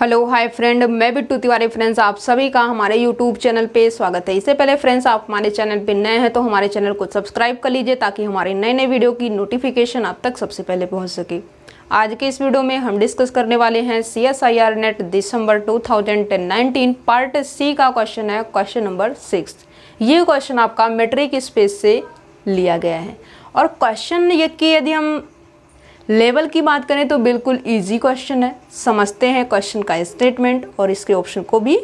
Hello hi friend मैं Bittu Tiwari friends आप सभी का हमारे यूट्यूब चैनल पे स्वागत है इससे पहले फ्रेंड्स आप हमारे चैनल पे नए हैं तो हमारे चैनल को सब्सक्राइब कर लीजिए ताकि हमारे नए नए वीडियो की नोटिफिकेशन आप तक सबसे पहले पहुंच सके आज के इस वीडियो में हम डिस्कस करने वाले हैं C S I R NET दिसंबर two thousand ten nineteen part C का क्वेश्चन है क्वेश्चन नंबर सिक्स ये क्वेश्चन आपका मेट्रिक स्पेस से लिया गया है और क्वेश्चन ये कि यदि हम लेवल की बात करें तो बिल्कुल इजी क्वेश्चन है समझते हैं क्वेश्चन का स्टेटमेंट और इसके ऑप्शन को भी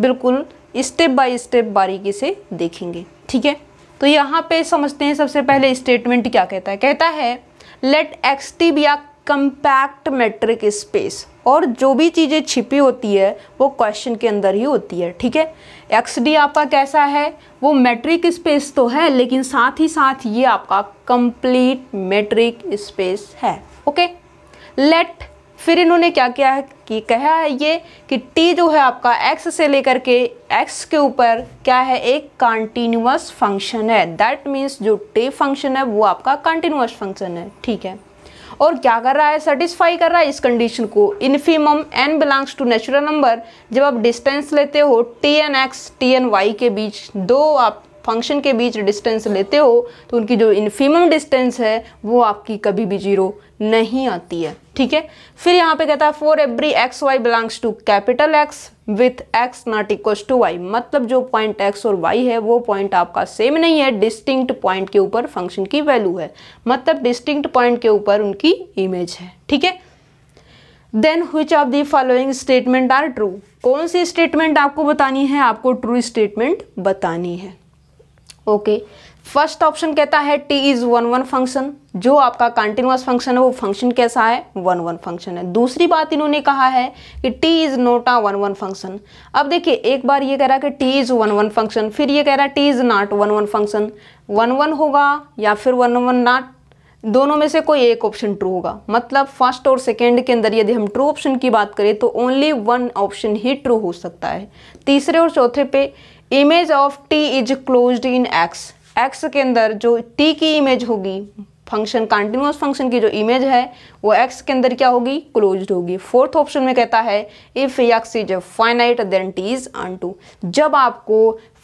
बिल्कुल स्टेप बाय स्टेप बारीकी से देखेंगे ठीक है तो यहाँ पे समझते हैं सबसे पहले स्टेटमेंट क्या कहता है कहता है let X T be a compact metric space और जो भी चीज़ें छिपी होती है वो क्वेश्चन के अंदर ही होती है ठीक है एक्स डी आपका कैसा है वो मेट्रिक स्पेस तो है लेकिन साथ ही साथ ये आपका कंप्लीट मेट्रिक स्पेस है ओके लेट फिर इन्होंने क्या किया है कि कहा है ये कि टी जो है आपका एक्स से लेकर के एक्स के ऊपर क्या है एक कंटिन्यूस फंक्शन है दैट मीन्स जो टी फंक्शन है वो आपका कंटिन्यूस फंक्शन है ठीक है और क्या कर रहा है सेटिस्फाई कर रहा है इस कंडीशन को infimum N belongs to natural number जब आप डिस्टेंस लेते हो T N X T N Y के बीच दो आप फंक्शन के बीच डिस्टेंस लेते हो तो उनकी जो इनफीम डिस्टेंस है वो आपकी कभी भी जीरो नहीं आती है ठीक है फिर यहाँ पे कहता है for every X Y belongs to capital X with X not equal to Y मतलब जो पॉइंट एक्स और वाई है वो पॉइंट आपका सेम नहीं है डिस्टिंक्ट पॉइंट के ऊपर फंक्शन की वैल्यू है मतलब डिस्टिंक्ट पॉइंट के ऊपर उनकी इमेज है ठीक है then which of the following statement are true कौन सी स्टेटमेंट आपको बतानी है आपको ट्रू स्टेटमेंट बतानी है ओके फर्स्ट ऑप्शन कहता है T is one one function जो आपका कंटिन्यूस फंक्शन है वो फंक्शन कैसा है वन वन फंक्शन है दूसरी बात इन्होंने कहा है कि T is not a one one function अब देखिए एक बार ये कह रहा है कि T is one one function फिर ये कह रहा है T is not one one function one one होगा या फिर वन वन नॉट दोनों में से कोई एक ऑप्शन ट्रू होगा मतलब फर्स्ट और सेकेंड के अंदर यदि हम ट्रू ऑप्शन की बात करें तो ओनली वन ऑप्शन ही ट्रू हो सकता है तीसरे और चौथे पे image of T is closed in X X के अंदर जो टी की इमेज होगी फंक्शन कंटिन्यूस फंक्शन की जो इमेज है वो एक्स के अंदर क्या होगी क्लोज्ड होगी फोर्थ ऑप्शन में कहता है if X is finite then T is onto जब आपको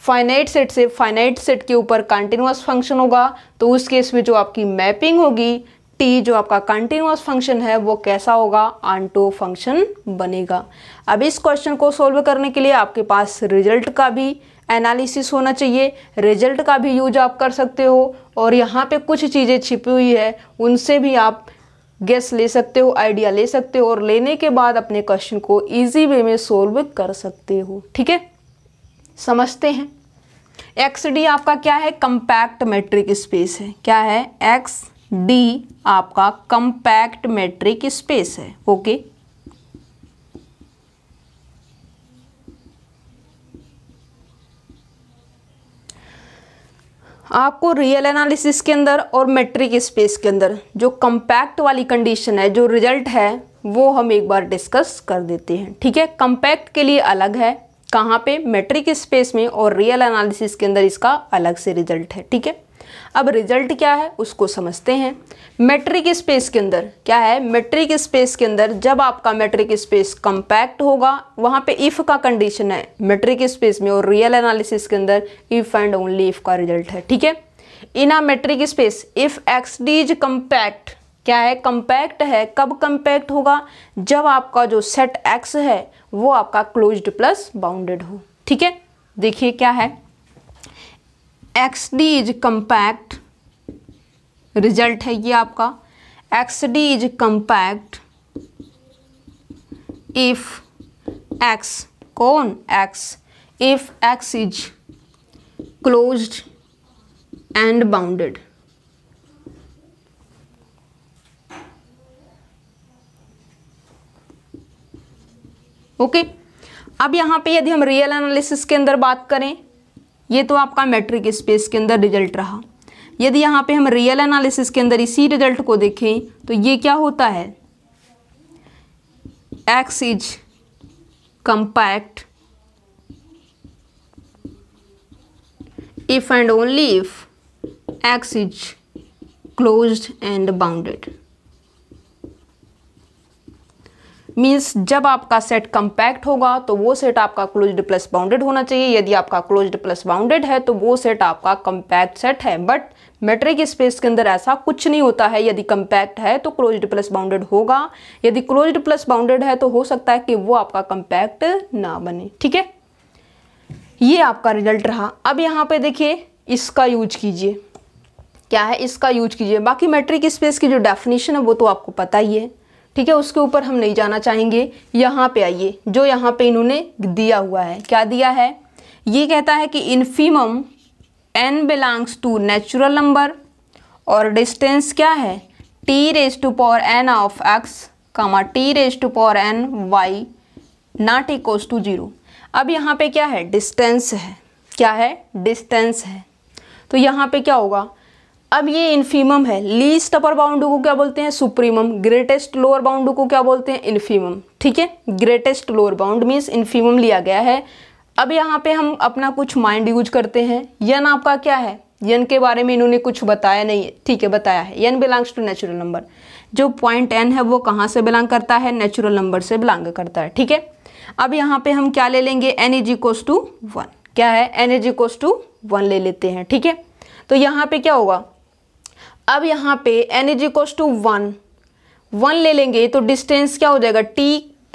फाइनाइट सेट से फाइनाइट सेट के ऊपर कंटिन्यूस फंक्शन होगा तो उस केस में जो आपकी मैपिंग होगी टी जो आपका कंटिन्यूस फंक्शन है वो कैसा होगा आंटो फंक्शन बनेगा अब इस क्वेश्चन को सॉल्व करने के लिए आपके पास रिजल्ट का भी एनालिसिस होना चाहिए रिजल्ट का भी यूज आप कर सकते हो और यहाँ पे कुछ चीज़ें छिपी हुई है उनसे भी आप गेस ले सकते हो आइडिया ले सकते हो और लेने के बाद अपने क्वेश्चन को इजी वे में सोल्व कर सकते हो ठीक है समझते हैं एक्स डी आपका क्या है कंपैक्ट मैट्रिक स्पेस है क्या है एक्स डी आपका कंपैक्ट मैट्रिक स्पेस है ओके okay? आपको रियल एनालिसिस के अंदर और मेट्रिक स्पेस के अंदर जो कंपैक्ट वाली कंडीशन है जो रिजल्ट है वो हम एक बार डिस्कस कर देते हैं ठीक है कंपैक्ट के लिए अलग है कहाँ पे मेट्रिक स्पेस में और रियल एनालिसिस के अंदर इसका अलग से रिजल्ट है ठीक है अब रिजल्ट क्या है उसको समझते हैं मैट्रिक स्पेस के अंदर क्या है मैट्रिक स्पेस के अंदर जब आपका मैट्रिक स्पेस कंपैक्ट होगा वहाँ पे इफ़ का कंडीशन है मैट्रिक स्पेस में और रियल एनालिसिस के अंदर इफ़ एंड ओनली इफ़ का रिजल्ट है ठीक है in a metric space if X D is compact क्या है कम्पैक्ट है कब कम्पैक्ट होगा जब आपका जो सेट एक्स है वो आपका क्लोज्ड प्लस बाउंडेड हो ठीक है देखिए क्या है X D is compact result है ये आपका X D is compact if X कौन X if X is close and bounded okay अब यहां पे यदि हम रियल एनालिसिस के अंदर बात करें ये तो आपका मैट्रिक स्पेस के अंदर रिजल्ट रहा यदि यहाँ पे हम रियल एनालिसिस के अंदर इसी रिजल्ट को देखें तो ये क्या होता है X is compact if and only if X is close and bounded means जब आपका सेट कंपैक्ट होगा तो वो सेट आपका क्लोज्ड प्लस बाउंडेड होना चाहिए यदि आपका क्लोज्ड प्लस बाउंडेड है तो वो सेट आपका कंपैक्ट सेट है बट मेट्रिक स्पेस के अंदर ऐसा कुछ नहीं होता है यदि कंपैक्ट है तो क्लोज्ड प्लस बाउंडेड होगा यदि क्लोज्ड प्लस बाउंडेड है तो हो सकता है कि वो आपका कंपैक्ट ना बने ठीक है ये आपका रिजल्ट रहा अब यहाँ पे देखिए इसका यूज कीजिए क्या है इसका यूज कीजिए बाकी मेट्रिक स्पेस की जो डेफिनेशन है वो तो आपको पता ही है ठीक है उसके ऊपर हम नहीं जाना चाहेंगे यहाँ पे आइए जो यहाँ पे इन्होंने दिया हुआ है क्या दिया है ये कहता है कि infimum N belongs to natural number और डिस्टेंस क्या है T raise to power N of X comma T raise to power N Y not equals to zero अब यहाँ पे क्या है डिस्टेंस है क्या है डिस्टेंस है तो यहाँ पे क्या होगा अब ये इन्फीमम है लीस्ट अपर बाउंड को क्या बोलते हैं सुप्रीमम ग्रेटेस्ट लोअर बाउंड को क्या बोलते हैं इन्फीमम ठीक है greatest lower bound means infimum लिया गया है अब यहाँ पे हम अपना कुछ माइंड यूज करते हैं यन आपका क्या है यन के बारे में इन्होंने कुछ बताया नहीं है ठीक है बताया है N belongs to natural number जो पॉइंट एन है वो कहाँ से बिलोंग करता है नेचुरल नंबर से बिलोंग करता है ठीक है अब यहाँ पे हम क्या ले लेंगे एन इज टू वन क्या है एन इज टू वन ले लेते हैं ठीक है तो यहाँ पे क्या होगा अब यहाँ पे N is equal to one one ले लेंगे तो डिस्टेंस क्या हो जाएगा T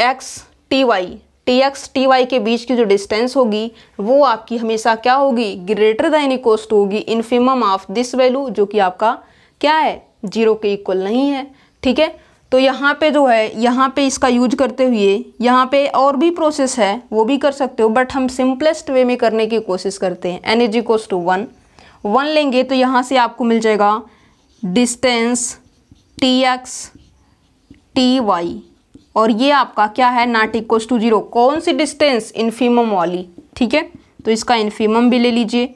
X T Y T X T Y के बीच की जो डिस्टेंस होगी वो आपकी हमेशा क्या होगी ग्रेटर दैन इक्वस टू होगी इनफिमम ऑफ दिस वैल्यू जो कि आपका क्या है जीरो के इक्वल नहीं है ठीक है तो यहाँ पे जो है यहाँ पे इसका यूज करते हुए यहाँ पे और भी प्रोसेस है वो भी कर सकते हो बट हम सिंपलेस्ट वे में करने की कोशिश करते हैं N is to one one लेंगे तो यहाँ से आपको मिल जाएगा distance T X T Y और ये आपका क्या है नाट इक्वस टू जीरो कौन सी डिस्टेंस इन्फीमम वाली ठीक है तो इसका इन्फीमम भी ले लीजिए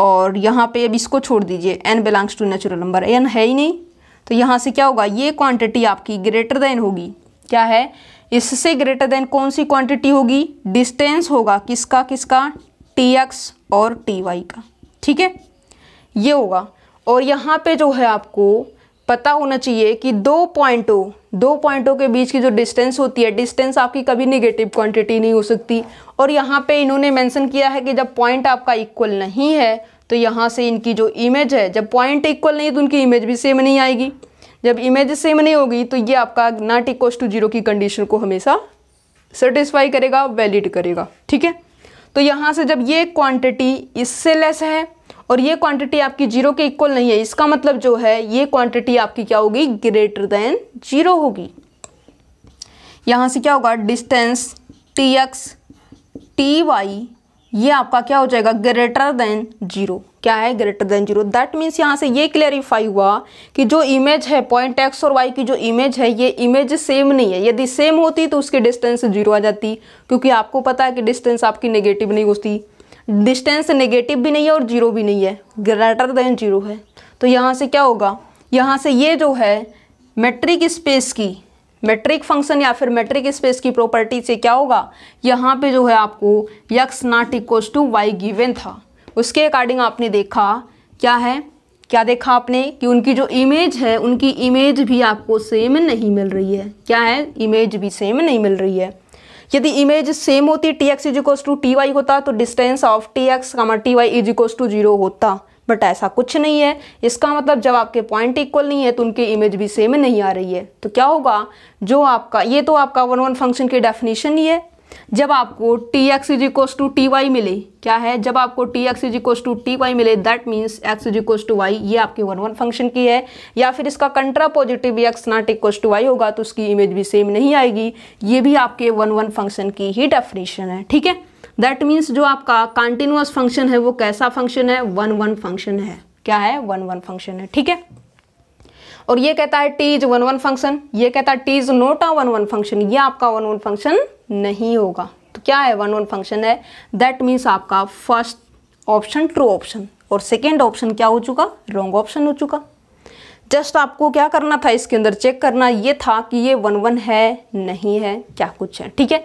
और यहाँ पे अब इसको छोड़ दीजिए N belongs to natural number N है ही नहीं तो यहाँ से क्या होगा ये क्वांटिटी आपकी ग्रेटर देन होगी क्या है इससे ग्रेटर देन कौन सी क्वांटिटी होगी डिस्टेंस होगा किसका किसका टी एक्स और टी वाई का ठीक है ये होगा और यहाँ पे जो है आपको पता होना चाहिए कि दो पॉइंटों दो पॉइंटों के बीच की जो डिस्टेंस होती है डिस्टेंस आपकी कभी नेगेटिव क्वांटिटी नहीं हो सकती और यहाँ पे इन्होंने मेंशन किया है कि जब पॉइंट आपका इक्वल नहीं है तो यहाँ से इनकी जो इमेज है जब पॉइंट इक्वल नहीं है तो उनकी इमेज भी सेम नहीं आएगी जब इमेज सेम नहीं होगी तो ये आपका नॉट इक्वल टू जीरो की कंडीशन को हमेशा सेटिस्फाई करेगा वैलिड करेगा ठीक है तो यहाँ से जब ये क्वांटिटी इससे लेस है और ये क्वांटिटी आपकी जीरो के इक्वल नहीं है इसका मतलब जो है ये क्वांटिटी आपकी क्या होगी ग्रेटर देन जीरो होगी यहाँ से क्या होगा distance T X T Y ये आपका क्या हो जाएगा ग्रेटर देन जीरो क्या है greater than zero that means यहाँ से ये क्लैरिफाई हुआ कि जो इमेज है पॉइंट एक्स और वाई की जो इमेज है ये इमेज सेम नहीं है यदि सेम होती तो उसकी डिस्टेंस जीरो आ जाती क्योंकि आपको पता है कि डिस्टेंस आपकी नेगेटिव नहीं होती डिस्टेंस नेगेटिव भी नहीं है और जीरो भी नहीं है ग्रेटर देन जीरो है तो यहाँ से क्या होगा यहाँ से ये जो है मेट्रिक स्पेस की मेट्रिक फंक्शन या फिर मेट्रिक स्पेस की प्रॉपर्टी से क्या होगा यहाँ पे जो है आपको X not equals to Y given था उसके अकॉर्डिंग आपने देखा क्या है क्या देखा आपने कि उनकी जो इमेज है उनकी इमेज भी आपको सेम नहीं मिल रही है क्या है इमेज भी सेम नहीं मिल रही है यदि इमेज सेम होती T X is equal to T Y होता तो डिस्टेंस ऑफ टी एक्स का T Y is equal to zero होता बट ऐसा कुछ नहीं है इसका मतलब जब आपके पॉइंट इक्वल नहीं है तो उनकी इमेज भी सेम नहीं आ रही है तो क्या होगा जो आपका ये तो आपका वन वन फंक्शन की डेफिनेशन ही है जब आपको T X is equal to T Y मिले क्या है जब आपको T X is equal to T Y मिले that means X is equal to Y ये आपकी वन वन फंक्शन की है या फिर इसका contrapositive X not equal to Y होगा तो उसकी इमेज भी सेम नहीं आएगी ये भी आपके वन वन फंक्शन की ही डेफिनेशन है ठीक है दैट मीन्स जो आपका कॉन्टिन्यूस फंक्शन है वो कैसा फंक्शन है वन वन फंक्शन है क्या है वन वन फंक्शन है ठीक है और ये कहता है टीज वन वन फंक्शन ये कहता है T's not a not one one function ये आपका वन वन फंक्शन नहीं होगा तो क्या है वन वन फंक्शन है दैट मीन्स आपका फर्स्ट ऑप्शन ट्रू ऑप्शन और सेकेंड ऑप्शन क्या हो चुका रॉन्ग ऑप्शन हो चुका जस्ट आपको क्या करना था इसके अंदर चेक करना ये था कि ये वन वन है नहीं है क्या कुछ है ठीक है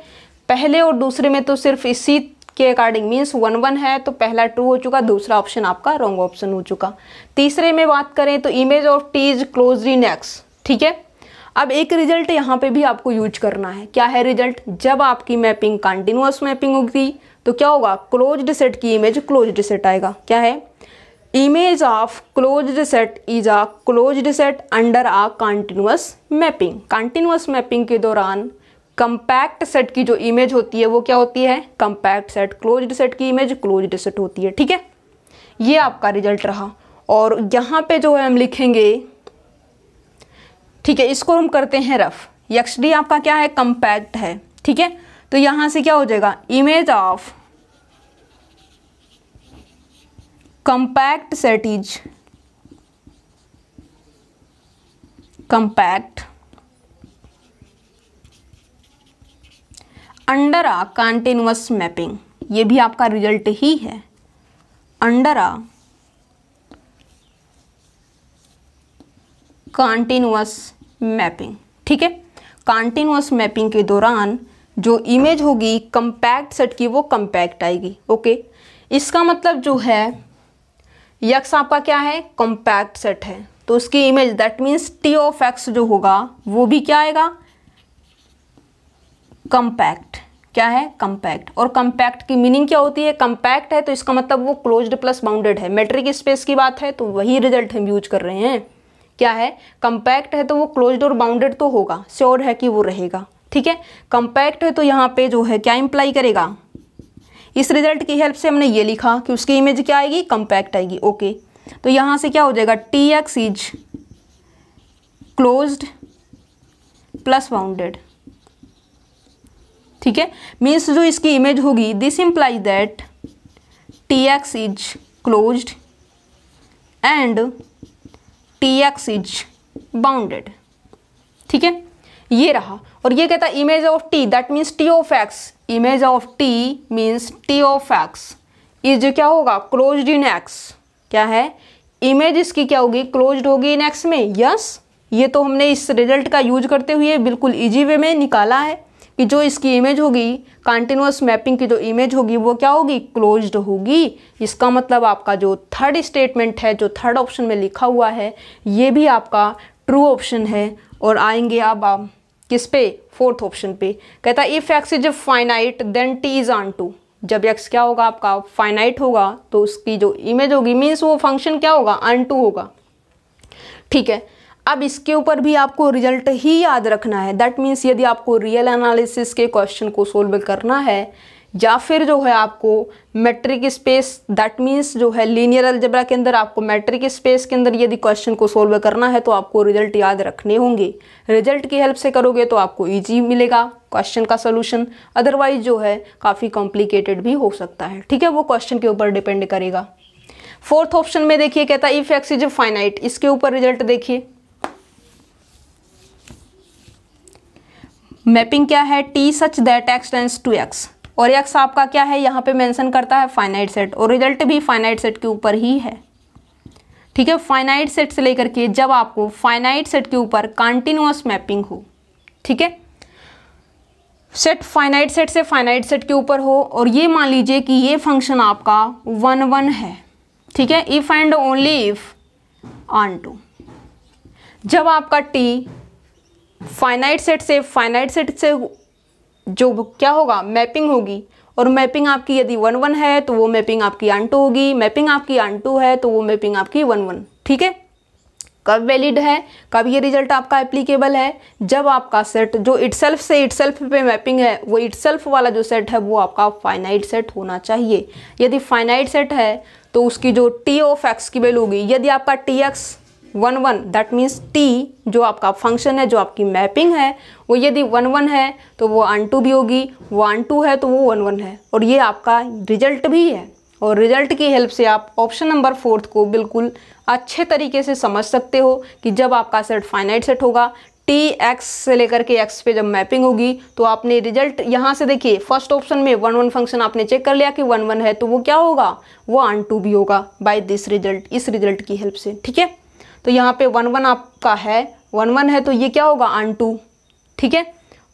पहले और दूसरे में तो सिर्फ इसी के अकॉर्डिंग मीन्स वन वन है तो पहला ट्रू हो चुका दूसरा ऑप्शन आपका रॉन्ग ऑप्शन हो चुका तीसरे में बात करें तो image of T is closed in X ठीक है अब एक रिजल्ट यहाँ पे भी आपको यूज करना है क्या है रिजल्ट जब आपकी मैपिंग कंटिन्यूस मैपिंग होगी तो क्या होगा क्लोज सेट की इमेज क्लोज सेट आएगा क्या है image of close set is a close set under a continuous mapping continuous mapping के दौरान कंपैक्ट सेट की जो इमेज होती है वो क्या होती है कंपैक्ट सेट क्लोज्ड सेट की इमेज क्लोज्ड सेट होती है ठीक है ये आपका रिजल्ट रहा और यहाँ पे जो है हम लिखेंगे ठीक है इसको हम करते हैं रफ यक्स डी आपका क्या है कंपैक्ट है ठीक है तो यहाँ से क्या हो जाएगा image of compact set is compact under a continuous mapping ये भी आपका रिजल्ट ही है अंडर आ कॉन्टिन्यूस मैपिंग ठीक है कॉन्टिन्यूस मैपिंग के दौरान जो इमेज होगी कंपैक्ट सेट की वो कंपैक्ट आएगी ओके इसका मतलब जो है यक्स आपका क्या है कॉम्पैक्ट सेट है तो उसकी image that means T of X जो होगा वो भी क्या आएगा कंपैक्ट क्या है कंपैक्ट और कंपैक्ट की मीनिंग क्या होती है कंपैक्ट है तो इसका मतलब वो क्लोज्ड प्लस बाउंडेड है मेट्रिक स्पेस की बात है तो वही रिजल्ट हम यूज कर रहे हैं क्या है कंपैक्ट है तो वो क्लोज्ड और बाउंडेड तो होगा श्योर है कि वो रहेगा ठीक है कंपैक्ट है तो यहाँ पे जो है क्या इम्प्लाई करेगा इस रिजल्ट की हेल्प से हमने ये लिखा कि उसकी इमेज क्या आएगी कंपैक्ट आएगी ओके तो यहाँ से क्या हो जाएगा T X is closed plus bounded ठीक है मीन्स जो इसकी इमेज होगी this implies that T X is close and T X is bounded ठीक है ये रहा और ये कहता है image of T that means T of X image of T means T of X is क्या होगा क्लोज इन एक्स क्या है इमेज इसकी क्या होगी क्लोज होगी इन एक्स में यस yes? ये तो हमने इस रिजल्ट का यूज करते हुए बिल्कुल इजी वे में निकाला है कि जो इसकी इमेज होगी कंटिन्यूस मैपिंग की जो इमेज होगी वो क्या होगी क्लोज्ड होगी इसका मतलब आपका जो थर्ड स्टेटमेंट है जो थर्ड ऑप्शन में लिखा हुआ है ये भी आपका ट्रू ऑप्शन है और आएंगे अब आप किस पे फोर्थ ऑप्शन पे कहता है if X is finite then T is onto जब एक्स क्या होगा आपका फाइनाइट होगा तो उसकी जो इमेज होगी मीन्स वो फंक्शन क्या होगा अन टू होगा ठीक है अब इसके ऊपर भी आपको रिजल्ट ही याद रखना है दैट मीन्स यदि आपको रियल एनालिसिस के क्वेश्चन को सोल्व करना है या फिर जो है आपको मैट्रिक स्पेस दैट मीन्स जो है लीनियर अलजबरा के अंदर आपको मैट्रिक स्पेस के अंदर यदि क्वेश्चन को सोल्व करना है तो आपको रिजल्ट याद रखने होंगे रिजल्ट की हेल्प से करोगे तो आपको इजी मिलेगा क्वेश्चन का सोल्यूशन अदरवाइज जो है काफ़ी कॉम्प्लिकेटेड भी हो सकता है ठीक है वो क्वेश्चन के ऊपर डिपेंड करेगा फोर्थ ऑप्शन में देखिए कहता है इफ एक्स इज फाइनाइट इसके ऊपर रिजल्ट देखिए मैपिंग क्या है T such that X tends to X और एक्स आपका क्या है यहाँ पे मेंशन करता है फाइनाइट सेट और रिजल्ट भी फाइनाइट सेट के ऊपर ही है ठीक है फाइनाइट सेट से लेकर के जब आपको फाइनाइट सेट के ऊपर कॉन्टिन्यूस मैपिंग हो ठीक है सेट फाइनाइट सेट से फाइनाइट सेट के ऊपर हो और ये मान लीजिए कि ये फंक्शन आपका वन वन है ठीक है if and only if onto जब आपका टी फाइनाइट सेट से फाइनाइट सेट से जो क्या होगा मैपिंग होगी और मैपिंग आपकी यदि वन वन है तो वो मैपिंग आपकी आन टू होगी मैपिंग आपकी आन टू है तो वो मैपिंग आपकी वन वन ठीक है कब वैलिड है कब ये रिजल्ट आपका एप्लीकेबल है जब आपका सेट जो सेल्फ से सेल्फ पे मैपिंग है वो सेल्फ वाला जो सेट है वो आपका फाइनाइट सेट होना चाहिए यदि फाइनाइट सेट है तो उसकी जो टी ऑफ एक्स की वैल्यू होगी यदि आपका T X one one that means T जो आपका फंक्शन है जो आपकी मैपिंग है वो यदि वन वन है तो वो आन टू भी होगी वन टू है तो वो वन वन है और ये आपका रिजल्ट भी है और रिजल्ट की हेल्प से आप ऑप्शन नंबर फोर्थ को बिल्कुल अच्छे तरीके से समझ सकते हो कि जब आपका सेट फाइनाइट सेट होगा टी एक्स से लेकर के एक्स पे जब मैपिंग होगी तो आपने रिजल्ट यहाँ से देखिए फर्स्ट ऑप्शन में वन वन फंक्शन आपने चेक कर लिया कि वन वन है तो वो क्या होगा वो आन टू भी होगा बाय दिस रिजल्ट इस रिजल्ट की हेल्प से ठीक है तो यहाँ पे वन वन आपका है वन वन है तो ये क्या होगा आन टू ठीक है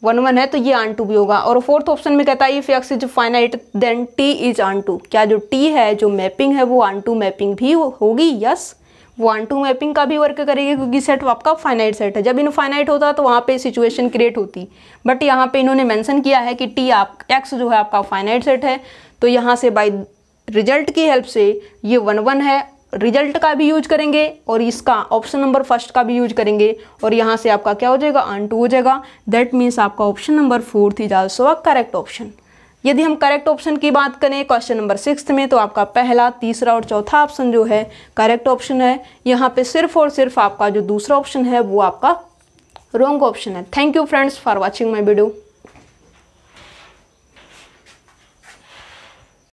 वन वन है तो ये आन टू भी होगा और फोर्थ ऑप्शन में कहता है if X is finite then T is onto क्या जो टी है जो मैपिंग है वो आन टू मैपिंग भी होगी यस वो आन टू मैपिंग का भी वर्क करेगी क्योंकि सेट आपका फाइनाइट सेट है जब इनफाइनाइट होता तो वहाँ पे सिचुएशन क्रिएट होती बट यहाँ पे इन्होंने मेंशन किया है कि टी आप एक्स जो है आपका फाइनाइट सेट है तो यहाँ से बाई रिजल्ट की हेल्प से ये वन वन है रिजल्ट का भी यूज करेंगे और इसका ऑप्शन नंबर फर्स्ट का भी यूज करेंगे और यहाँ से आपका क्या हो जाएगा आन टू हो जाएगा दैट मीन्स आपका option number fourth is also a correct option यदि हम करेक्ट ऑप्शन की बात करें क्वेश्चन नंबर सिक्स में तो आपका पहला तीसरा और चौथा ऑप्शन जो है करेक्ट ऑप्शन है यहाँ पे सिर्फ और सिर्फ आपका जो दूसरा ऑप्शन है वो आपका रॉन्ग ऑप्शन है thank you friends for watching my video